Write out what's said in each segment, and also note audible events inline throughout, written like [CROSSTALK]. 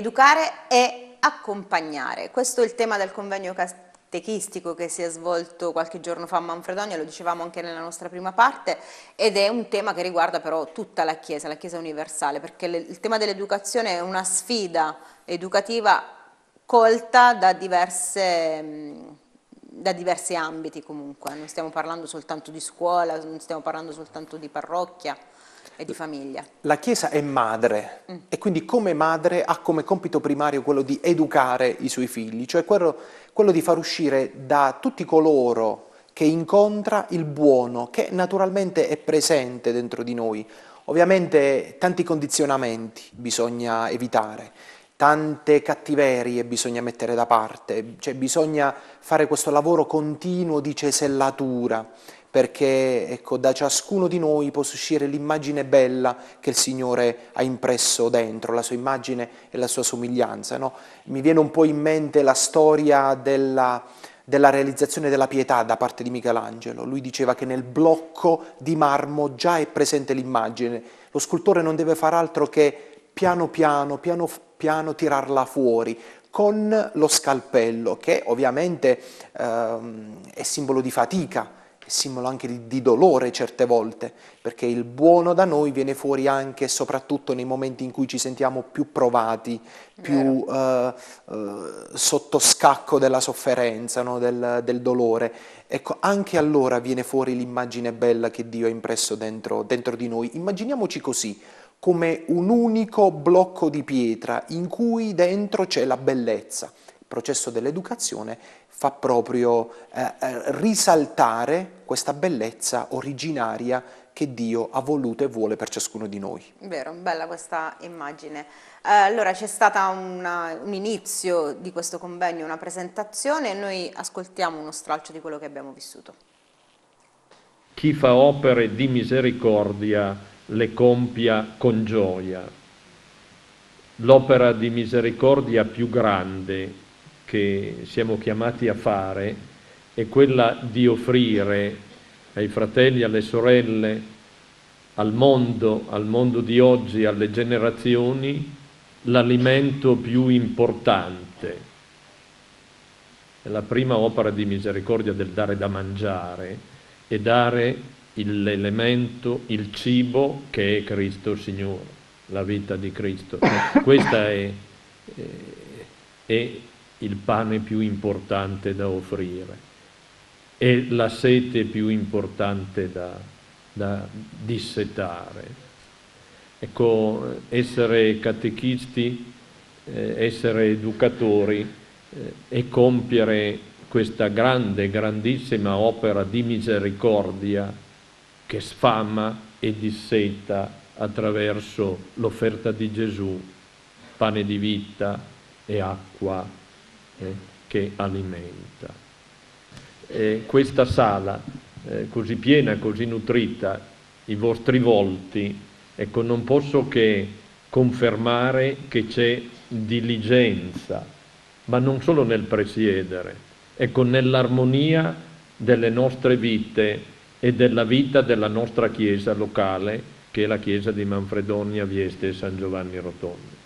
educare e accompagnare. Questo è il tema del convegno catechistico che si è svolto qualche giorno fa a Manfredonia, lo dicevamo anche nella nostra prima parte, ed è un tema che riguarda però tutta la Chiesa, la Chiesa universale, perché il tema dell'educazione è una sfida educativa colta da, diverse, da diversi ambiti comunque, non stiamo parlando soltanto di scuola, non stiamo parlando soltanto di parrocchia e di famiglia. La Chiesa è madre mm. e quindi come madre ha come compito primario quello di educare i suoi figli, cioè quello, quello di far uscire da tutti coloro che incontra il buono, che naturalmente è presente dentro di noi. Ovviamente tanti condizionamenti bisogna evitare, tante cattiverie bisogna mettere da parte, cioè bisogna fare questo lavoro continuo di cesellatura perché ecco, da ciascuno di noi possa uscire l'immagine bella che il Signore ha impresso dentro, la sua immagine e la sua somiglianza. No? Mi viene un po' in mente la storia della, della realizzazione della pietà da parte di Michelangelo. Lui diceva che nel blocco di marmo già è presente l'immagine, lo scultore non deve far altro che piano piano, piano piano tirarla fuori, con lo scalpello, che ovviamente ehm, è simbolo di fatica simbolo anche di, di, dolore certe volte, perché il buono da noi viene fuori anche e soprattutto nei momenti in cui ci sentiamo più provati, più eh, eh, sotto scacco della sofferenza, no? del, del, dolore. Ecco, anche allora viene fuori l'immagine bella che Dio ha impresso dentro, dentro di noi. Immaginiamoci così, come un unico blocco di pietra in cui dentro c'è la bellezza. Il processo dell'educazione fa proprio eh, eh risaltare questa bellezza originaria che Dio ha voluto e vuole per ciascuno di noi. Vero, bella questa immagine. Eh, allora c'è stato un inizio di questo convegno, una presentazione e noi ascoltiamo uno stralcio di quello che abbiamo vissuto. Chi fa opere di misericordia le compia con gioia. L'opera di misericordia più grande che siamo chiamati a fare è quella di offrire ai fratelli, alle sorelle, al mondo, al mondo di oggi, alle generazioni, l'alimento più importante. È la prima opera di misericordia del dare da mangiare e dare l'elemento, il cibo che è Cristo Signore, la vita di Cristo. [COUGHS] Questo è, è, eh, è il pane più importante da offrire è la sete più importante da, da dissetare. Ecco, essere catechisti, eh, essere educatori eh, e compiere questa grande, grandissima opera di misericordia che sfama e disseta attraverso l'offerta di Gesù, pane di vita e acqua eh, che alimenta eh, questa sala eh, così piena, così nutrita, i vostri volti, ecco, non posso che confermare che c'è diligenza, ma non solo nel presiedere, ecco, nell'armonia delle nostre vite e della vita della nostra chiesa locale, che è la chiesa di Manfredonia, Vieste e San Giovanni Rotondo.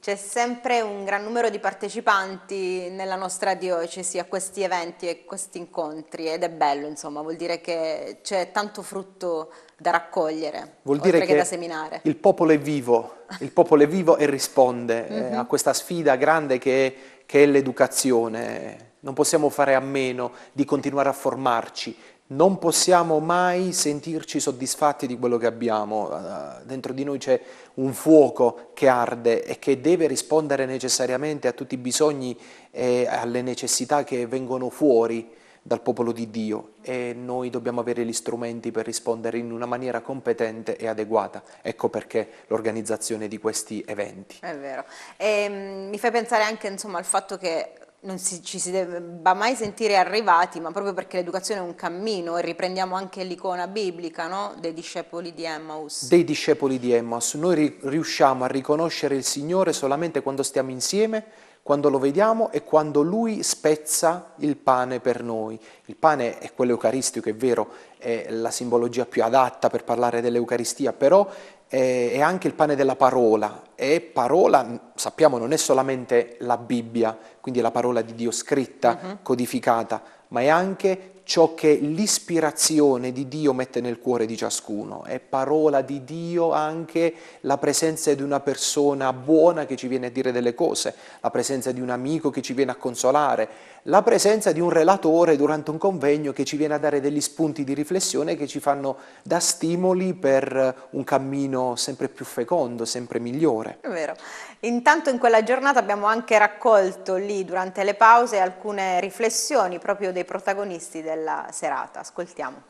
C'è sempre un gran numero di partecipanti nella nostra diocesi a questi eventi e questi incontri ed è bello, insomma, vuol dire che c'è tanto frutto da raccogliere, vuol dire che, che, da seminare. Il popolo è vivo, il popolo è vivo e risponde mm -hmm. a questa sfida grande che, che è l'educazione. Non possiamo fare a meno di continuare a formarci, non possiamo mai sentirci soddisfatti di quello che abbiamo, eh, dentro di noi c'è un fuoco che arde e che deve rispondere necessariamente a tutti i bisogni e alle necessità che vengono fuori dal popolo di Dio e noi dobbiamo avere gli strumenti per rispondere in una maniera competente e adeguata. Ecco perché l'organizzazione di questi eventi. È vero. E, ehm, mi fa pensare anche insomma, al fatto che non si, ci si debba mai sentire arrivati, ma proprio perché l'educazione è un cammino e riprendiamo anche l'icona biblica no? dei discepoli di Emmaus. Dei discepoli di Emmaus, noi ri riusciamo a riconoscere il Signore solamente quando stiamo insieme, quando lo vediamo e quando Lui spezza il pane per noi. Il pane è quello eucaristico, è vero, è la simbologia più adatta per parlare dell'Eucaristia, però è anche il pane della parola e parola, sappiamo, non è solamente la Bibbia, quindi la parola di Dio scritta, uh-huh. codificata, ma è anche ciò che l'ispirazione di Dio mette nel cuore di ciascuno. È parola di Dio anche la presenza di una persona buona che ci viene a dire delle cose, la presenza di un amico che ci viene a consolare, la presenza di un relatore durante un convegno che ci viene a dare degli spunti di riflessione che ci fanno da stimoli per un cammino sempre più fecondo, sempre migliore. È vero. Intanto in quella giornata abbiamo anche raccolto lì durante le pause alcune riflessioni proprio dei protagonisti del bella serata. Ascoltiamo.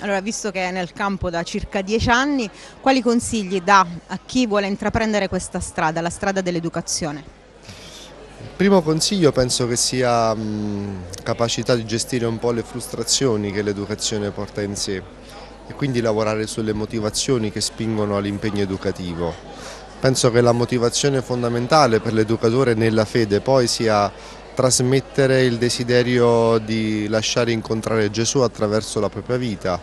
Allora, visto che è nel campo da circa dieci anni, quali consigli dà a chi vuole intraprendere questa strada, la strada dell'educazione? Il primo consiglio penso che sia mh, capacità di gestire un po' le frustrazioni che l'educazione porta in sé e quindi lavorare sulle motivazioni che spingono all'impegno educativo. Penso che la motivazione fondamentale per l'educatore nella fede poi sia trasmettere il desiderio di lasciare incontrare Gesù attraverso la propria vita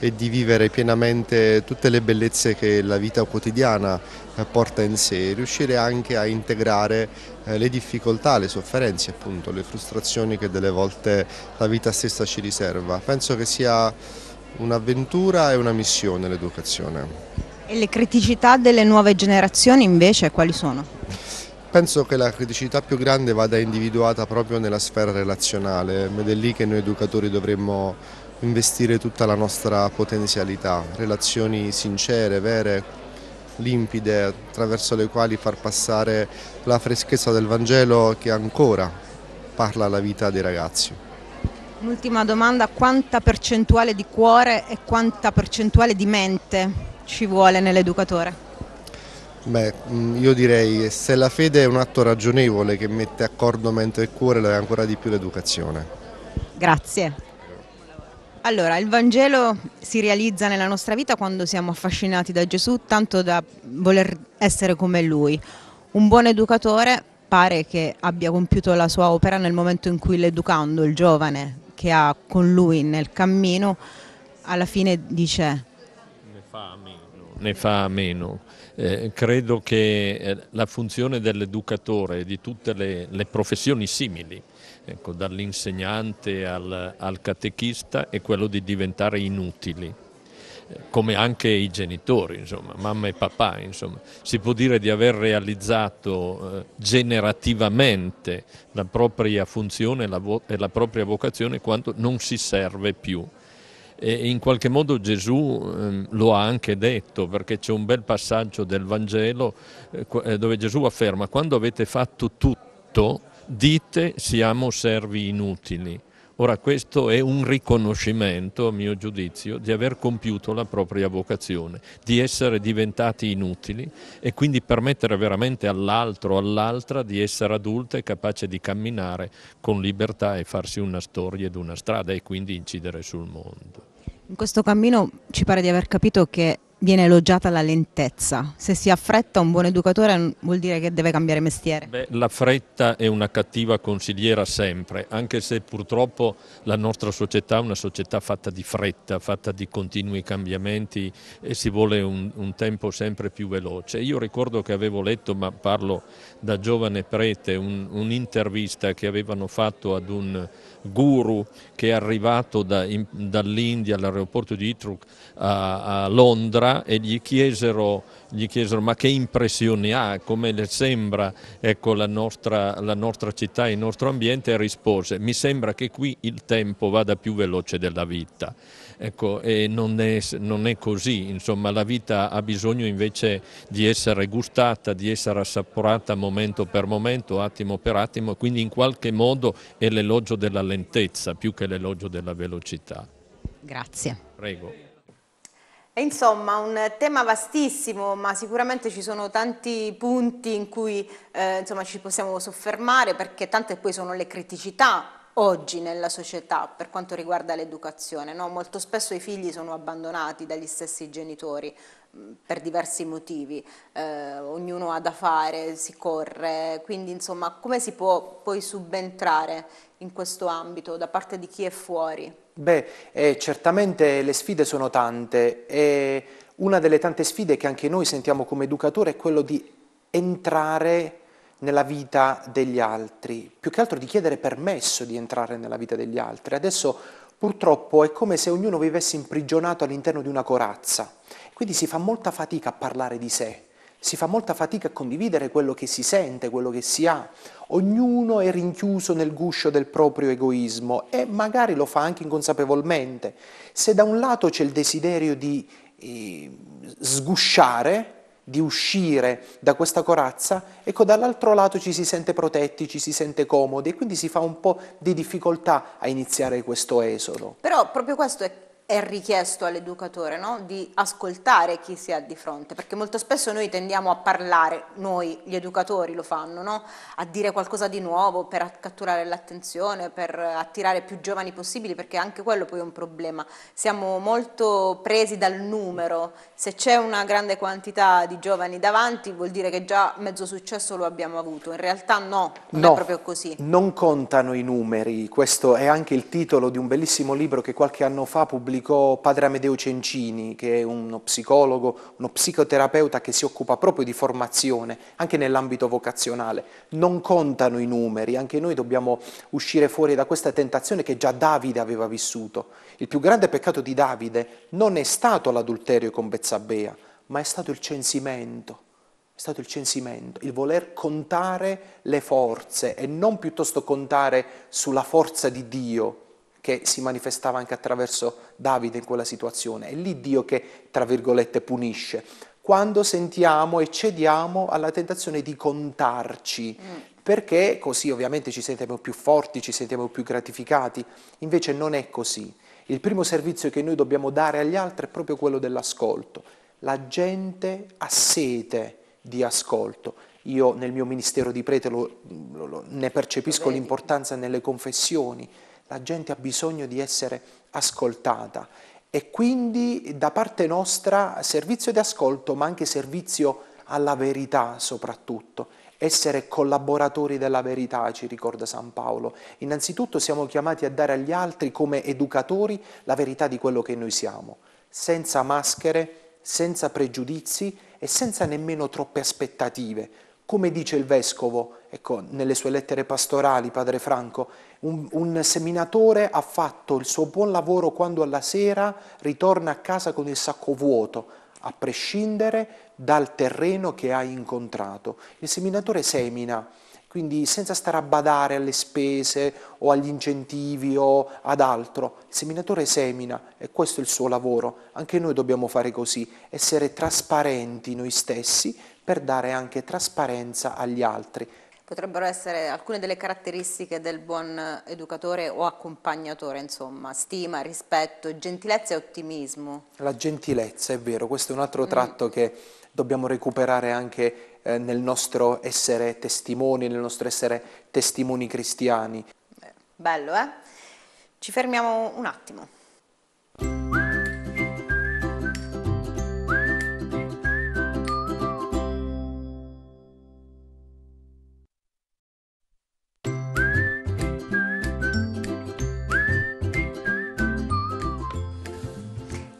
e di vivere pienamente tutte le bellezze che la vita quotidiana eh, porta in sé, riuscire anche a integrare eh, le difficoltà, le sofferenze, appunto, le frustrazioni che delle volte la vita stessa ci riserva. Penso che sia un'avventura e una missione l'educazione. E le criticità delle nuove generazioni invece quali sono? Penso che la criticità più grande vada individuata proprio nella sfera relazionale ed è lì che noi educatori dovremmo investire tutta la nostra potenzialità, relazioni sincere, vere, limpide, attraverso le quali far passare la freschezza del Vangelo che ancora parla alla vita dei ragazzi. Un'ultima domanda, quanta percentuale di cuore e quanta percentuale di mente ci vuole nell'educatore? Beh, mm, io direi che eh, se la fede è un atto ragionevole che mette accordo mente e cuore, lo è ancora di più l'educazione. Grazie. Allora, il Vangelo si realizza nella nostra vita quando siamo affascinati da Gesù, tanto da voler essere come Lui. Un buon educatore pare che abbia compiuto la sua opera nel momento in cui l'educando, il giovane che ha con lui nel cammino, alla fine dice... Ne fa a meno. Ne fa a meno. Eh, credo che eh, la funzione dell'educatore e di tutte le, le professioni simili, ecco, dall'insegnante al, al, catechista, è quello di diventare inutili eh, come anche i genitori, insomma, mamma e papà, insomma. si può dire di aver realizzato generativamente la propria funzione la, e la propria vocazione quando non si serve più e in qualche modo Gesù ehm, lo ha anche detto perché c'è un bel passaggio del Vangelo eh, eh, dove Gesù afferma quando avete fatto tutto dite siamo servi inutili. Ora questo è un riconoscimento, a mio giudizio, di aver compiuto la propria vocazione, di essere diventati inutili e quindi permettere veramente all'altro o all'altra di essere adulta e capace di camminare con libertà e farsi una storia ed una strada e quindi incidere sul mondo. In questo cammino ci pare di aver capito che viene elogiata la lentezza. Se si affretta un buon educatore vuol dire che deve cambiare mestiere. Beh, la fretta è una cattiva consigliera sempre, anche se purtroppo la nostra società è una società fatta di fretta, fatta di continui cambiamenti e si vuole un, un tempo sempre più veloce. Io ricordo che avevo letto, ma parlo da giovane prete, un'intervista un che avevano fatto ad un guru che è arrivato da, in, dall'India all'aeroporto di Itruk a, a Londra e gli chiesero, gli chiesero, ma che impressioni ha, come le sembra ecco, la, nostra, la nostra città il nostro ambiente e rispose mi sembra che qui il tempo vada più veloce della vita. Ecco, non è, non è, così, insomma la vita ha bisogno invece di essere gustata, di essere assaporata momento per momento, attimo per attimo, quindi in qualche modo è l'elogio della lentezza più che l'elogio della velocità. Grazie. Prego. Insomma, un tema vastissimo, ma sicuramente ci sono tanti punti in cui eh, insomma, ci possiamo soffermare, perché tante poi sono le criticità oggi nella società per quanto riguarda l'educazione. No? Molto spesso i figli sono abbandonati dagli stessi genitori mm, per diversi motivi, eh, ognuno ha da fare, si corre, quindi insomma come si può poi subentrare in questo ambito da parte di chi è fuori? Beh, eh, certamente le sfide sono tante e una delle tante sfide che anche noi sentiamo come educatore è quello di entrare nella vita degli altri, più che altro di chiedere permesso di entrare nella vita degli altri. Adesso purtroppo è come se ognuno vivesse imprigionato all'interno di una corazza, quindi si fa molta fatica a parlare di sé, si fa molta fatica a condividere quello che si sente, quello che si ha. Ognuno è rinchiuso nel guscio del proprio egoismo e magari lo fa anche inconsapevolmente. Se da un lato c'è il desiderio di eh, sgusciare, di uscire da questa corazza, ecco dall'altro lato ci si sente protetti, ci si sente comodi e quindi si fa un po' di difficoltà a iniziare questo esodo. Però proprio questo è è richiesto all'educatore no? di ascoltare chi si ha di fronte, perché molto spesso noi tendiamo a parlare, noi gli educatori lo fanno, no? a dire qualcosa di nuovo per catturare l'attenzione, per attirare più giovani possibili, perché anche quello poi è un problema. Siamo molto presi dal numero, se c'è una grande quantità di giovani davanti vuol dire che già mezzo successo lo abbiamo avuto, in realtà no, non no, è proprio così. Non contano i numeri, questo è anche il titolo di un bellissimo libro che qualche anno fa pubblicò pubblicò padre Amedeo Cencini, che è uno psicologo, uno psicoterapeuta che si occupa proprio di formazione, anche nell'ambito vocazionale. Non contano i numeri, anche noi dobbiamo uscire fuori da questa tentazione che già Davide aveva vissuto. Il più grande peccato di Davide non è stato l'adulterio con Bezzabea, ma è stato il censimento è stato il censimento, il voler contare le forze e non piuttosto contare sulla forza di Dio, che si manifestava anche attraverso Davide in quella situazione. È lì Dio che, tra virgolette, punisce. Quando sentiamo e cediamo alla tentazione di contarci, mm. perché così ovviamente ci sentiamo più forti, ci sentiamo più gratificati. Invece non è così. Il primo servizio che noi dobbiamo dare agli altri è proprio quello dell'ascolto. La gente ha sete di ascolto. Io nel mio ministero di prete lo, lo, lo, ne percepisco l'importanza nelle confessioni, la gente ha bisogno di essere ascoltata e quindi da parte nostra servizio di ascolto ma anche servizio alla verità soprattutto, essere collaboratori della verità, ci ricorda San Paolo. Innanzitutto siamo chiamati a dare agli altri come educatori la verità di quello che noi siamo, senza maschere, senza pregiudizi e senza nemmeno troppe aspettative. Come dice il Vescovo, ecco, nelle sue lettere pastorali, Padre Franco, un, un, seminatore ha fatto il suo buon lavoro quando alla sera ritorna a casa con il sacco vuoto, a prescindere dal terreno che ha incontrato. Il seminatore semina, quindi senza stare a badare alle spese o agli incentivi o ad altro. Il seminatore semina e questo è il suo lavoro. Anche noi dobbiamo fare così, essere trasparenti noi stessi per dare anche trasparenza agli altri potrebbero essere alcune delle caratteristiche del buon educatore o accompagnatore, insomma, stima, rispetto, gentilezza e ottimismo. La gentilezza, è vero, questo è un altro mm. tratto mm. che dobbiamo recuperare anche eh, nel nostro essere testimoni, nel nostro essere testimoni cristiani. Bello, eh? Ci fermiamo un attimo.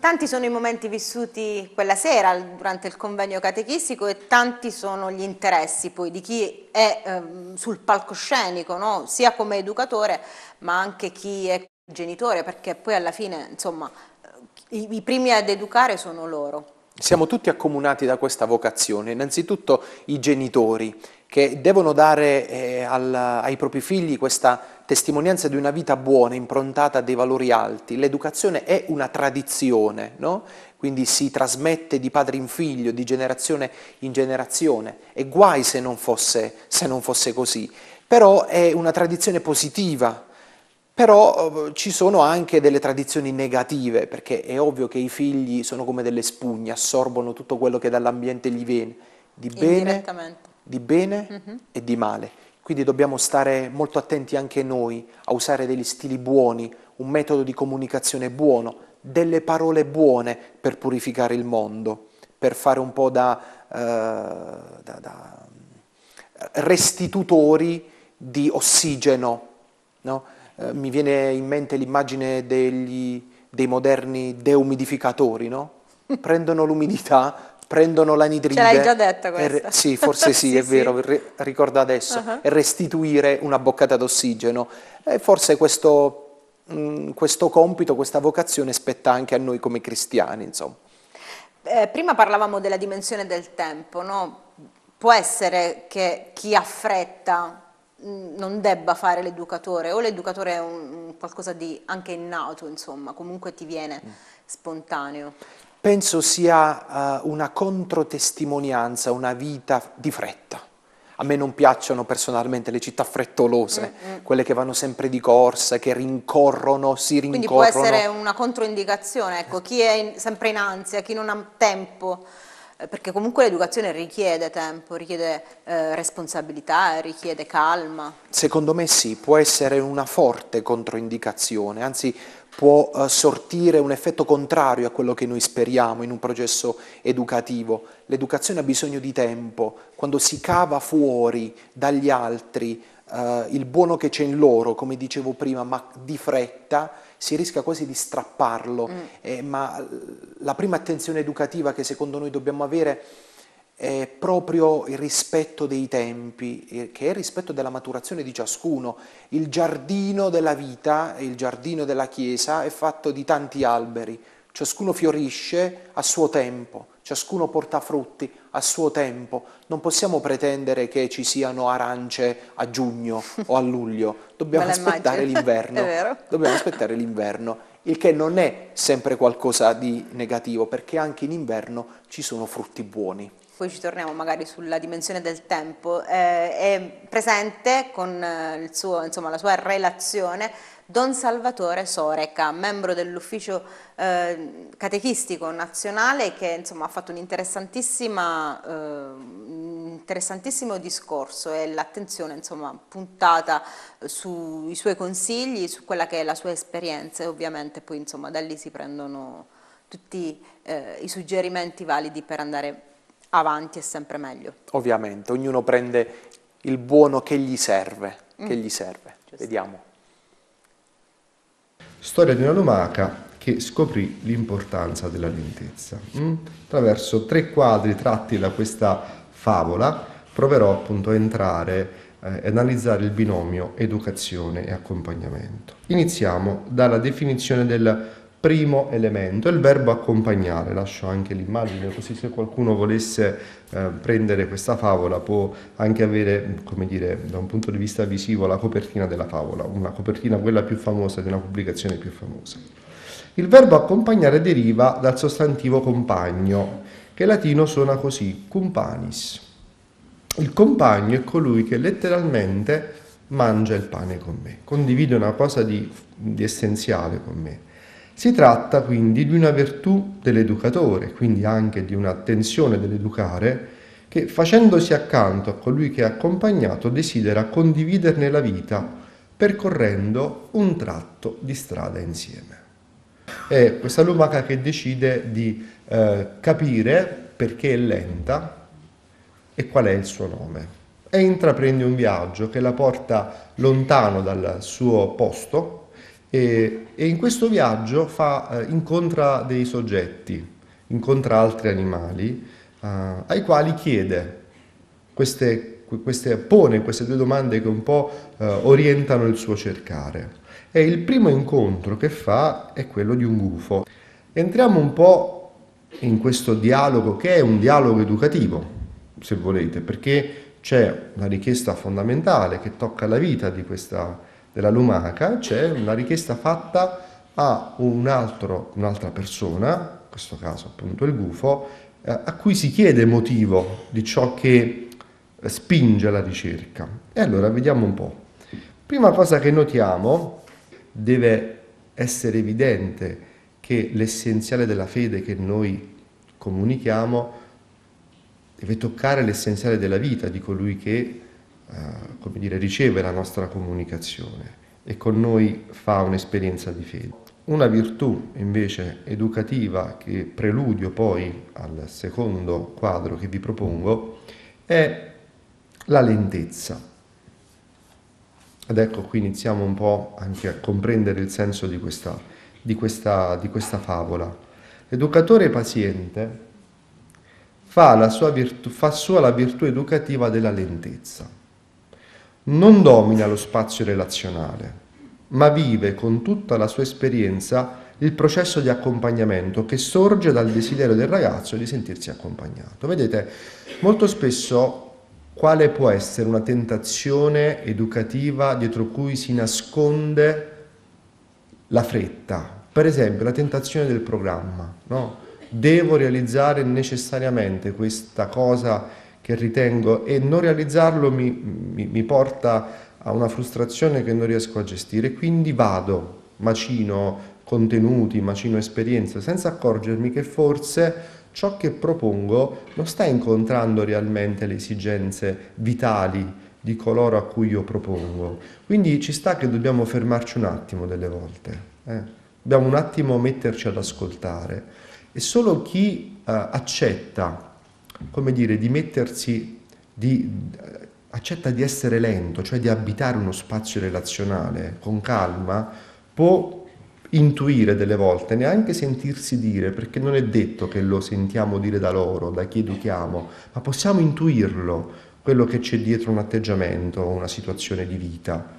Tanti sono i momenti vissuti quella sera durante il convegno catechistico e tanti sono gli interessi poi di chi è eh, sul palcoscenico, no? sia come educatore ma anche chi è genitore, perché poi alla fine insomma i, i primi ad educare sono loro. Siamo tutti accomunati da questa vocazione, innanzitutto i genitori, che devono dare eh, al, ai propri figli questa testimonianza di una vita buona, improntata a dei valori alti. L'educazione è una tradizione, no? quindi si trasmette di padre in figlio, di generazione in generazione, e guai se non fosse, se non fosse così. Però è una tradizione positiva, però eh, ci sono anche delle tradizioni negative, perché è ovvio che i figli sono come delle spugne, assorbono tutto quello che dall'ambiente gli viene, di bene di bene mm-hmm. e di male. Quindi dobbiamo stare molto attenti anche noi a usare degli stili buoni, un metodo di comunicazione buono, delle parole buone per purificare il mondo, per fare un po' da, eh, da, da eh, restitutori di ossigeno. No? Eh, mi viene in mente l'immagine degli, dei moderni deumidificatori, no? [LAUGHS] prendono l'umidità, prendono l'anidride. Ce l'hai già detta questa. sì, forse [LAUGHS] sì, sì è sì. vero, ricordo adesso, uh -huh. e restituire una boccata d'ossigeno. E forse questo, mh, mm, questo compito, questa vocazione spetta anche a noi come cristiani, insomma. Eh, prima parlavamo della dimensione del tempo, no? Può essere che chi ha fretta mm, non debba fare l'educatore o l'educatore è un, un qualcosa di anche innato, insomma, comunque ti viene mm. spontaneo penso sia uh, una controtestimonianza, una vita di fretta. A me non piacciono personalmente le città frettolose, mm-hmm. quelle che vanno sempre di corsa, che rincorrono, si rincorrono. Quindi può essere una controindicazione, ecco, chi è in, sempre in ansia, chi non ha tempo, eh, perché comunque l'educazione richiede tempo, richiede eh, responsabilità, richiede calma. Secondo me sì, può essere una forte controindicazione, anzi può eh, sortire un effetto contrario a quello che noi speriamo in un processo educativo. L'educazione ha bisogno di tempo, quando si cava fuori dagli altri eh, il buono che c'è in loro, come dicevo prima, ma di fretta, si rischia quasi di strapparlo, mm. eh, ma la prima attenzione educativa che secondo noi dobbiamo avere è proprio il rispetto dei tempi, eh, che è il rispetto della maturazione di ciascuno. Il giardino della vita, il giardino della Chiesa è fatto di tanti alberi, ciascuno fiorisce a suo tempo, ciascuno porta frutti a suo tempo. Non possiamo pretendere che ci siano arance a giugno o a luglio, [LAUGHS] dobbiamo aspettare l'inverno. [LAUGHS] Dobbiamo aspettare l'inverno, il che non è sempre qualcosa di negativo, perché anche in inverno ci sono frutti buoni poi ci torniamo magari sulla dimensione del tempo, eh, è presente con eh, suo, insomma, la sua relazione Don Salvatore Soreca, membro dell'ufficio eh, catechistico nazionale che insomma, ha fatto un eh, interessantissimo discorso e l'attenzione insomma, puntata sui suoi consigli, su quella che è la sua esperienza e ovviamente poi insomma, da lì si prendono tutti eh, i suggerimenti validi per andare avanti è sempre meglio. Ovviamente, ognuno prende il buono che gli serve, mm. che gli serve. Vediamo. Storia di una lumaca che scoprì l'importanza della lentezza. Mm? Attraverso tre quadri tratti da questa favola proverò appunto a entrare eh, e eh, analizzare il binomio educazione e accompagnamento. Iniziamo dalla definizione del primo elemento, il verbo accompagnare, lascio anche l'immagine così se qualcuno volesse eh, prendere questa favola può anche avere, come dire, da un punto di vista visivo la copertina della favola, una copertina quella più famosa di una pubblicazione più famosa. Il verbo accompagnare deriva dal sostantivo compagno, che in latino suona così, cumpanis. Il compagno è colui che letteralmente mangia il pane con me, condivide una cosa di, di essenziale con me si tratta quindi di una virtù dell'educatore, quindi anche di un'attenzione dell'educare, che facendosi accanto a colui che è accompagnato desidera condividerne la vita, percorrendo un tratto di strada insieme. È questa lumaca che decide di eh, capire perché è lenta e qual è il suo nome. E intraprende un viaggio che la porta lontano dal suo posto, e, e in questo viaggio fa, eh, incontra dei soggetti, incontra altri animali, eh, ai quali chiede queste queste, pone queste due domande che un po' eh, orientano il suo cercare. E il primo incontro che fa è quello di un gufo. Entriamo un po' in questo dialogo che è un dialogo educativo, se volete, perché c'è una richiesta fondamentale che tocca la vita di questa, della lumaca c'è una richiesta fatta a un altro, un'altra persona, in questo caso appunto il gufo, eh, a cui si chiede motivo di ciò che spinge la ricerca. E allora vediamo un po'. Prima cosa che notiamo, deve essere evidente che l'essenziale della fede che noi comunichiamo deve toccare l'essenziale della vita di colui che eh, come dire, riceve la nostra comunicazione e con noi fa un'esperienza di fede. Una virtù invece educativa che preludio poi al secondo quadro che vi propongo è la lentezza. Ed ecco qui iniziamo un po' anche a comprendere il senso di questa, di questa, di questa favola. L'educatore paziente fa, la sua virtù, fa sua la virtù educativa della lentezza non domina lo spazio relazionale, ma vive con tutta la sua esperienza il processo di accompagnamento che sorge dal desiderio del ragazzo di sentirsi accompagnato. Vedete, molto spesso quale può essere una tentazione educativa dietro cui si nasconde la fretta? Per esempio, la tentazione del programma, no? Devo realizzare necessariamente questa cosa che ritengo e non realizzarlo mi, mi, mi porta a una frustrazione che non riesco a gestire. Quindi vado, macino contenuti, macino esperienze, senza accorgermi che forse ciò che propongo non sta incontrando realmente le esigenze vitali di coloro a cui io propongo. Quindi ci sta che dobbiamo fermarci un attimo delle volte, eh? dobbiamo un attimo metterci ad ascoltare e solo chi eh, accetta come dire, di mettersi, di, accetta di essere lento, cioè di abitare uno spazio relazionale con calma, può intuire delle volte, neanche sentirsi dire, perché non è detto che lo sentiamo dire da loro, da chi educhiamo, ma possiamo intuirlo, quello che c'è dietro un atteggiamento, una situazione di vita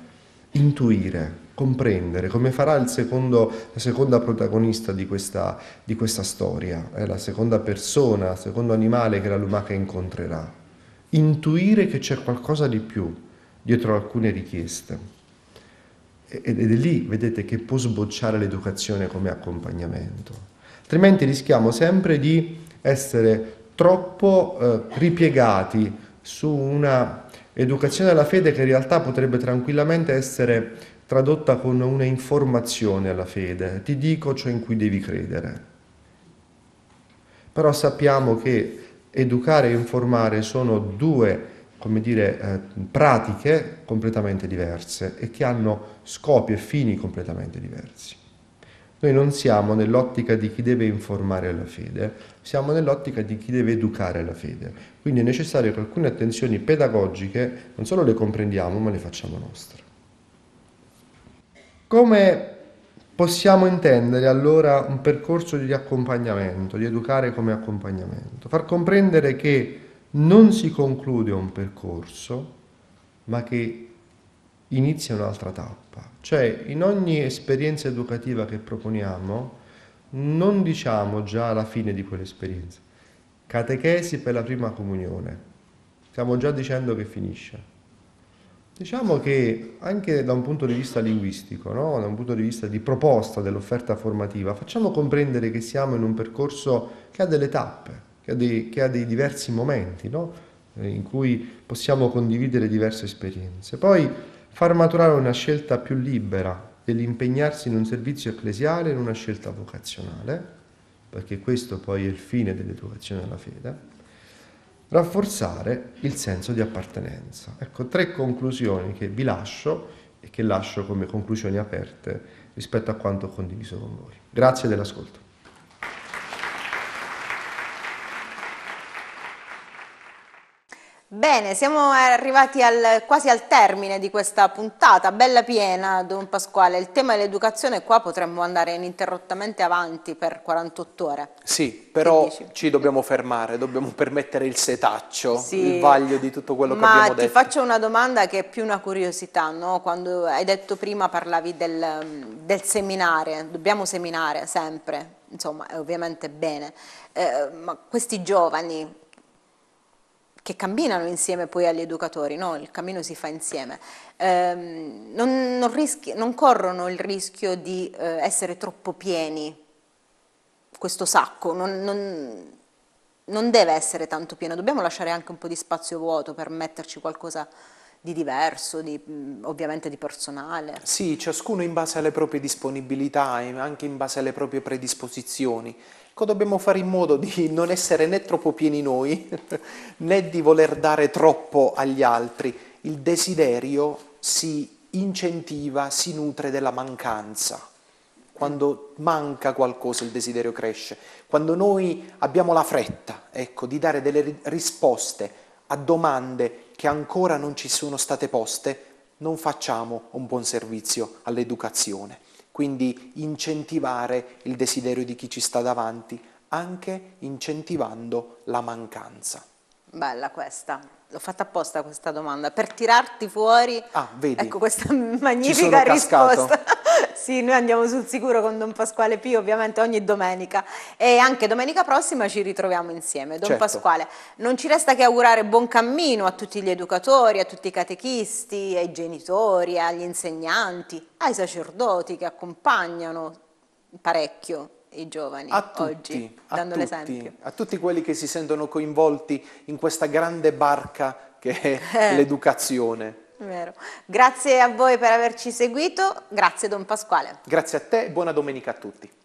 intuire, comprendere, come farà il secondo, la seconda protagonista di questa, di questa storia, eh, la seconda persona, il secondo animale che la lumaca incontrerà. Intuire che c'è qualcosa di più dietro alcune richieste. Ed è lì, vedete, che può sbocciare l'educazione come accompagnamento. Altrimenti rischiamo sempre di essere troppo eh, ripiegati su una Educazione alla fede che in realtà potrebbe tranquillamente essere tradotta con una informazione alla fede, ti dico ciò in cui devi credere. Però sappiamo che educare e informare sono due come dire, eh, pratiche completamente diverse e che hanno scopi e fini completamente diversi. Noi non siamo nell'ottica di chi deve informare la fede, siamo nell'ottica di chi deve educare la fede. Quindi è necessario che alcune attenzioni pedagogiche non solo le comprendiamo, ma le facciamo nostre. Come possiamo intendere allora un percorso di accompagnamento, di educare come accompagnamento? Far comprendere che non si conclude un percorso, ma che inizia un'altra tappa cioè, in ogni esperienza educativa che proponiamo, non diciamo già la fine di quell'esperienza. Catechesi per la prima comunione. Stiamo già dicendo che finisce. Diciamo che anche da un punto di vista linguistico, no? da un punto di vista di proposta dell'offerta formativa, facciamo comprendere che siamo in un percorso che ha delle tappe, che ha dei, che ha dei diversi momenti no? in cui possiamo condividere diverse esperienze. Poi far maturare una scelta più libera dell'impegnarsi in un servizio ecclesiale, in una scelta vocazionale, perché questo poi è il fine dell'educazione alla fede, rafforzare il senso di appartenenza. Ecco, tre conclusioni che vi lascio e che lascio come conclusioni aperte rispetto a quanto ho condiviso con voi. Grazie dell'ascolto. Bene, siamo arrivati al, quasi al termine di questa puntata, bella piena Don Pasquale, il tema dell'educazione qua potremmo andare ininterrottamente avanti per 48 ore. Sì, però ci dobbiamo fermare, dobbiamo permettere il setaccio, sì, il vaglio di tutto quello che abbiamo detto. Ma ti faccio una domanda che è più una curiosità, no? quando hai detto prima parlavi del, del seminare, dobbiamo seminare sempre, insomma ovviamente bene, eh, ma questi giovani che camminano insieme poi agli educatori, no? il cammino si fa insieme, eh, non, non, rischi, non, corrono il rischio di eh, essere troppo pieni, questo sacco non, non, deve essere tanto pieno, dobbiamo lasciare anche un po' di spazio vuoto per metterci qualcosa di diverso, di, mm, ovviamente di personale. Sì, ciascuno in base alle proprie disponibilità e anche in base alle proprie predisposizioni. Ecco, dobbiamo fare in modo di non essere né troppo pieni noi, [LAUGHS] né di voler dare troppo agli altri. Il desiderio si incentiva, si nutre della mancanza. Quando manca qualcosa il desiderio cresce. Quando noi abbiamo la fretta, ecco, di dare delle risposte a domande che ancora non ci sono state poste, non facciamo un buon servizio all'educazione quindi incentivare il desiderio di chi ci sta davanti, anche incentivando la mancanza. Bella questa l'ho fatta apposta questa domanda per tirarti fuori ah, ecco questa magnifica risposta [LAUGHS] sì noi andiamo sul sicuro con Don Pasquale Pio ovviamente ogni domenica e anche domenica prossima ci ritroviamo insieme Don certo. Pasquale non ci resta che augurare buon cammino a tutti gli educatori a tutti i catechisti ai genitori agli insegnanti ai sacerdoti che accompagnano parecchio i giovani a tutti, oggi, a dando tutti, l'esempio. A tutti quelli che si sentono coinvolti in questa grande barca che è [LAUGHS] eh. l'educazione. Vero. Grazie a voi per averci seguito, grazie Don Pasquale. Grazie a te, e buona domenica a tutti.